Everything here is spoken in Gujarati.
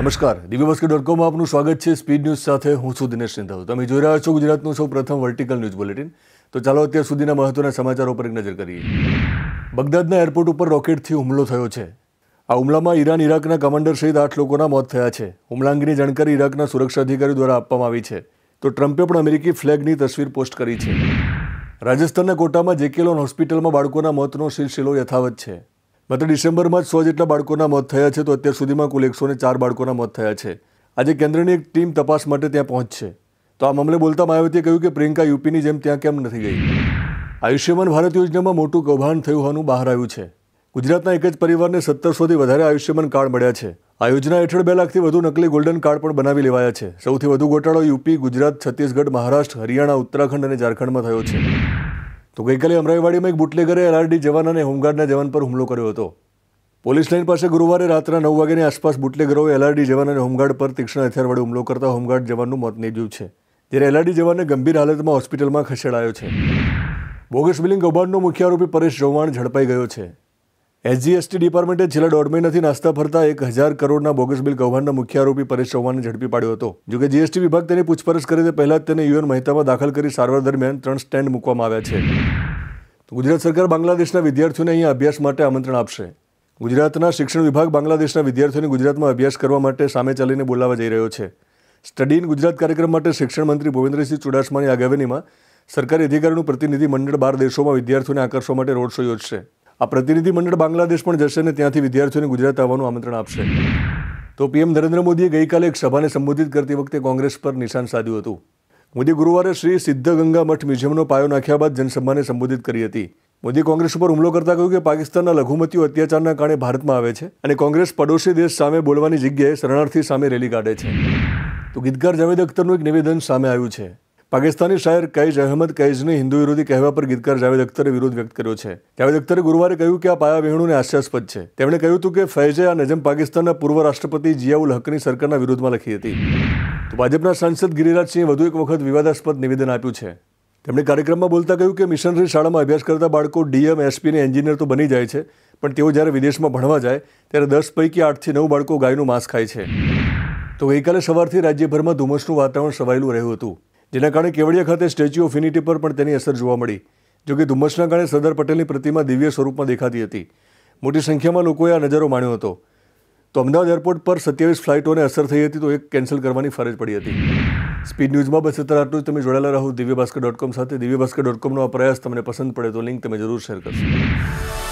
નમસ્કાર દિવ્યભાસ્કર ડોટ કોમમાં આપનું સ્વાગત છે સ્પીડ ન્યૂઝ સાથે હું છું દિનેશ સિંધાવ તમે જોઈ રહ્યા છો ગુજરાતનું સૌ પ્રથમ વર્ટિકલ ન્યૂઝ બુલેટિન તો ચાલો અત્યાર સુધીના મહત્વના સમાચારો પર એક નજર કરીએ બગદાદના એરપોર્ટ ઉપર રોકેટથી હુમલો થયો છે આ હુમલામાં ઈરાન ઇરાકના કમાન્ડર સહિત આઠ લોકોના મોત થયા છે હુમલાંગીની જાણકારી ઇરાકના સુરક્ષા અધિકારી દ્વારા આપવામાં આવી છે તો ટ્રમ્પે પણ અમેરિકી ફ્લેગની તસવીર પોસ્ટ કરી છે રાજસ્થાનના કોટામાં જેકેલોન હોસ્પિટલમાં બાળકોના મોતનો સિલસિલો યથાવત છે માત્ર ડિસેમ્બરમાં જ સો જેટલા બાળકોના મોત થયા છે તો અત્યાર સુધીમાં કુલ એકસો ચાર બાળકોના મોત થયા છે આજે કેન્દ્રની એક ટીમ તપાસ માટે ત્યાં પહોંચશે તો આ મામલે બોલતા માયાવતીએ કહ્યું કે પ્રિયંકા યુપીની જેમ ત્યાં કેમ નથી ગઈ આયુષ્યમાન ભારત યોજનામાં મોટું કૌભાંડ થયું હોવાનું બહાર આવ્યું છે ગુજરાતના એક જ પરિવારને સત્તરસોથી વધારે આયુષ્યમાન કાર્ડ મળ્યા છે આ યોજના હેઠળ બે લાખથી વધુ નકલી ગોલ્ડન કાર્ડ પણ બનાવી લેવાયા છે સૌથી વધુ ગોટાળો યુપી ગુજરાત છત્તીસગઢ મહારાષ્ટ્ર હરિયાણા ઉત્તરાખંડ અને ઝારખંડમાં થયો છે તો ગઈકાલે અમરાઈવાડીમાં એક બુટલેગરે એલઆરડી જવાન અને હોમગાર્ડના જવાન પર હુમલો કર્યો હતો પોલીસ લાઇન પાસે ગુરુવારે રાત્રના નવ વાગ્યાની આસપાસ બુટલેગરોએ એલઆરડી જવાન અને હોમગાર્ડ પર તીક્ષ્ણ હથિયાર વડે હુમલો કરતા હોમગાર્ડ જવાનનું મોત નીપજ્યું છે જ્યારે એલઆરડી જવાનને ગંભીર હાલતમાં હોસ્પિટલમાં ખસેડાયો છે બોગસ બિલિંગ કૌભાંડનો મુખ્ય આરોપી પરેશ ચૌહાણ ઝડપાઈ ગયો છે એસજીએસટી ડિપાર્ટમેન્ટે છેલ્લા દોઢ મહિનાથી નાસ્તા ફરતા એક હજાર કરોડના બોગસ બિલ કૌભાંડના મુખ્ય આરોપી પરેશ ચૌહાણને ઝડપી પાડ્યો હતો જોકે જીએસટી વિભાગ તેની પૂછપરછ કરે તે પહેલાં જ તેને યુએન મહેતામાં દાખલ કરી સારવાર દરમિયાન ત્રણ સ્ટેન્ડ મૂકવામાં આવ્યા છે ગુજરાત સરકાર બાંગ્લાદેશના વિદ્યાર્થીઓને અહીંયા અભ્યાસ માટે આમંત્રણ આપશે ગુજરાતના શિક્ષણ વિભાગ બાંગ્લાદેશના વિદ્યાર્થીઓને ગુજરાતમાં અભ્યાસ કરવા માટે સામે ચાલીને બોલાવવા જઈ રહ્યો છે સ્ટડી ઇન ગુજરાત કાર્યક્રમ માટે શિક્ષણ મંત્રી ભૂપેન્દ્રસિંહ ચુડાસમાની આગેવાનીમાં સરકારી અધિકારીનું પ્રતિનિધિ મંડળ બાર દેશોમાં વિદ્યાર્થીઓને આકર્ષવા માટે રોડ શો યોજશે આ પ્રતિનિધિ બાંગ્લાદેશ પણ જશે અને ત્યાંથી વિદ્યાર્થીઓને ગુજરાત આવવાનું આમંત્રણ આપશે તો પીએમ નરેન્દ્ર મોદીએ ગઈકાલે એક સભાને સંબોધિત કરતી વખતે કોંગ્રેસ પર નિશાન સાધ્યું હતું મોદી ગુરુવારે શ્રી સિદ્ધગંગા મઠ મ્યુઝિયમનો પાયો નાખ્યા બાદ જનસભાને સંબોધિત કરી હતી મોદી કોંગ્રેસ ઉપર હુમલો કરતા કહ્યું કે પાકિસ્તાનના લઘુમતીઓ અત્યાચારના કારણે ભારતમાં આવે છે અને કોંગ્રેસ પડોશી દેશ સામે બોલવાની જગ્યાએ શરણાર્થી સામે રેલી કાઢે છે તો ગીતકાર જાવેદ અખ્તરનું એક નિવેદન સામે આવ્યું છે પાકિસ્તાની શાયર કૈજ અહેમદ કૈજને હિન્દુ વિરોધી કહેવા પર ગીતકાર જાવેદ અખ્તરે વિરોધ વ્યક્ત કર્યો છે જાવેદ અખ્તરે ગુરુવારે કહ્યું કે આ પાયા વિહણુને હાસ્યાસ્પદ છે તેમણે કહ્યું હતું કે ફૈજે આ નજમ પાકિસ્તાનના પૂર્વ રાષ્ટ્રપતિ જિયાઉલ હકની સરકારના વિરોધમાં લખી હતી તો ભાજપના સાંસદ ગિરિરાજસિંહે વધુ એક વખત વિવાદાસ્પદ નિવેદન આપ્યું છે તેમણે કાર્યક્રમમાં બોલતા કહ્યું કે મિશનરી શાળામાં અભ્યાસ કરતા બાળકો ડીએમ એસપી અને એન્જિનિયર તો બની જાય છે પણ તેઓ જ્યારે વિદેશમાં ભણવા જાય ત્યારે દસ પૈકી આઠથી નવ બાળકો ગાયનું માંસ ખાય છે તો ગઈકાલે સવારથી રાજ્યભરમાં ધુમ્મસનું વાતાવરણ સવાયેલું રહ્યું હતું જેના કારણે કેવડિયા ખાતે સ્ટેચ્યુ ઓફ યુનિટી પર પણ તેની અસર જોવા મળી જોકે ધુમ્મસના કારણે સરદાર પટેલની પ્રતિમા દિવ્ય સ્વરૂપમાં દેખાતી હતી મોટી સંખ્યામાં લોકોએ આ નજારો માણ્યો હતો તો અમદાવાદ એરપોર્ટ પર સત્યાવીસ ફ્લાઇટોને અસર થઈ હતી તો એક કેન્સલ કરવાની ફરજ પડી હતી સ્પીડ ન્યૂઝમાં બસ અત્યારે આટલું જ તમે જોડાયેલા રહો દિવ્ય ભાસ્કર ડોટ કોમ સાથે દિવ્ય ભાસ્કર ડોટ કોમનો આ પ્રયાસ તમને પસંદ પડે તો લિંક તમે જરૂર શેર કરશો